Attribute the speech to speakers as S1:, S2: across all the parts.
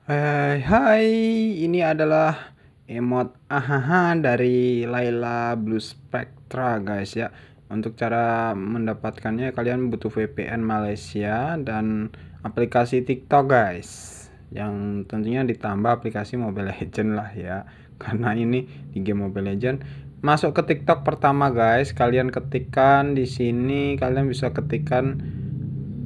S1: Hai, hai, ini adalah emot ahaha dari Laila Blue Spectra guys ya. Untuk cara mendapatkannya kalian butuh VPN Malaysia dan aplikasi TikTok guys. Yang tentunya ditambah aplikasi Mobile Legend lah ya. Karena ini di game Mobile Legend masuk ke TikTok pertama guys. Kalian ketikkan di sini kalian bisa ketikkan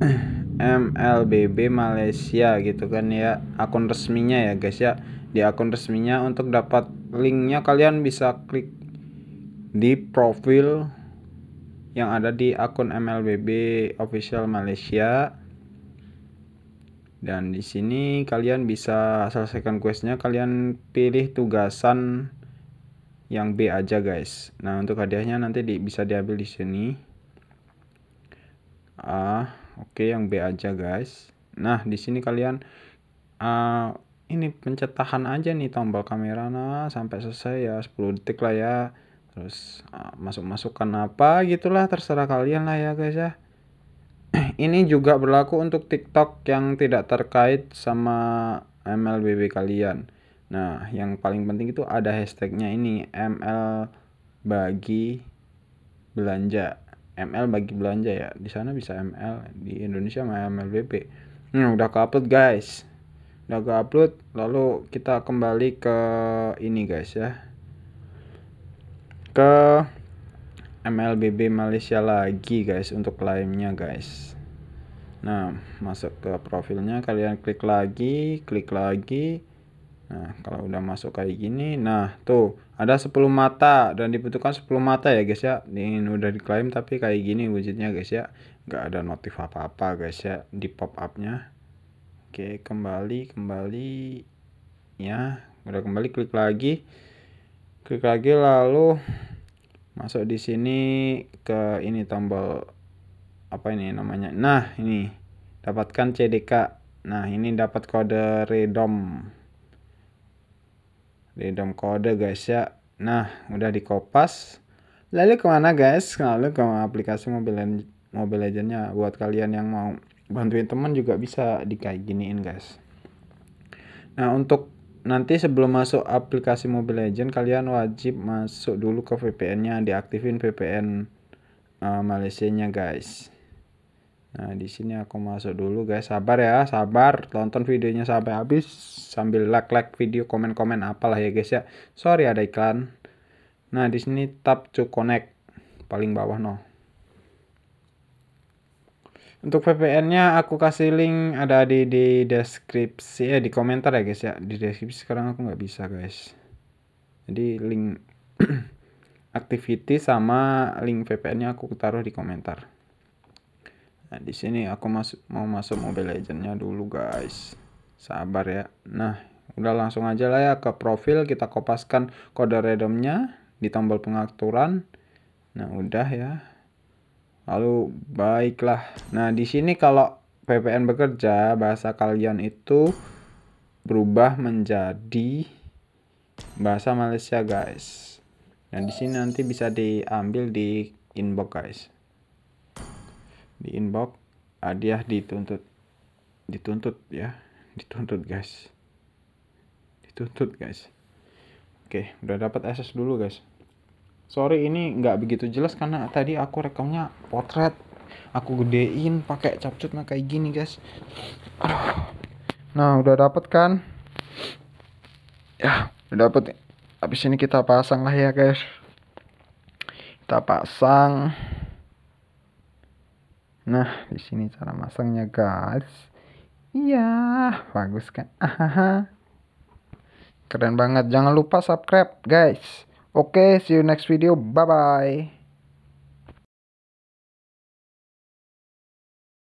S1: MLBB Malaysia gitu kan ya akun resminya ya guys ya di akun resminya untuk dapat linknya kalian bisa klik di profil yang ada di akun MLBB official Malaysia dan di sini kalian bisa selesaikan questnya kalian pilih tugasan yang B aja guys nah untuk hadiahnya nanti di, bisa diambil di sini ah Oke, yang B aja, guys. Nah, di sini kalian uh, ini pencetahan aja nih tombol kamera nah sampai selesai ya 10 detik lah ya. Terus uh, masuk-masukkan apa gitulah terserah kalian lah ya, guys ya. ini juga berlaku untuk TikTok yang tidak terkait sama MLBB kalian. Nah, yang paling penting itu ada hashtagnya ini ML bagi belanja. ML bagi belanja ya di sana bisa ML di Indonesia mah MLBP hmm, udah ke upload guys udah ke upload lalu kita kembali ke ini guys ya ke MLBB Malaysia lagi guys untuk klaimnya guys nah masuk ke profilnya kalian klik lagi klik lagi Nah, kalau udah masuk kayak gini, nah tuh ada 10 mata dan dibutuhkan 10 mata ya guys ya. Ini udah diklaim tapi kayak gini wujudnya guys ya. Gak ada notif apa-apa guys ya di pop upnya, Oke, kembali, kembali. Ya, udah kembali klik lagi. Klik lagi lalu masuk di sini ke ini tombol apa ini namanya. Nah, ini dapatkan CDK. Nah, ini dapat kode redom di dom kode guys ya. Nah, udah dikopas. Lalu kemana guys? Lalu ke aplikasi Mobile, Legend, Mobile Legendnya Buat kalian yang mau bantuin teman juga bisa di kayak giniin guys. Nah, untuk nanti sebelum masuk aplikasi Mobile Legend kalian wajib masuk dulu ke VPN-nya. Diaktifin VPN uh, eh, Malaysia-nya guys. Nah, di sini aku masuk dulu guys. Sabar ya, sabar. Tonton videonya sampai habis sambil like-like video, komen-komen apalah ya guys ya. Sorry ada iklan. Nah, di sini tab to connect paling bawah no. Untuk VPN-nya aku kasih link ada di di deskripsi eh di komentar ya guys ya. Di deskripsi sekarang aku nggak bisa guys. Jadi link activity sama link VPN-nya aku taruh di komentar. Nah, di sini aku masuk mau masuk Mobile legendnya dulu, guys. Sabar ya. Nah, udah langsung aja lah ya ke profil kita kopaskan kode randomnya di tombol pengaturan. Nah, udah ya. Lalu baiklah. Nah, di sini kalau VPN bekerja, bahasa kalian itu berubah menjadi bahasa Malaysia, guys. Dan di sini nanti bisa diambil di inbox, guys di inbox hadiah dituntut dituntut ya dituntut guys dituntut guys oke udah dapat SS dulu guys sorry ini nggak begitu jelas karena tadi aku rekamnya potret aku gedein pakai capcut nah kayak gini guys nah udah dapat kan ya udah dapat habis ini kita pasang lah ya guys kita pasang Nah, di sini cara masangnya, guys. Iya, bagus kan? Ahaha. Keren banget. Jangan lupa subscribe, guys. Oke, okay, see you next video. Bye-bye.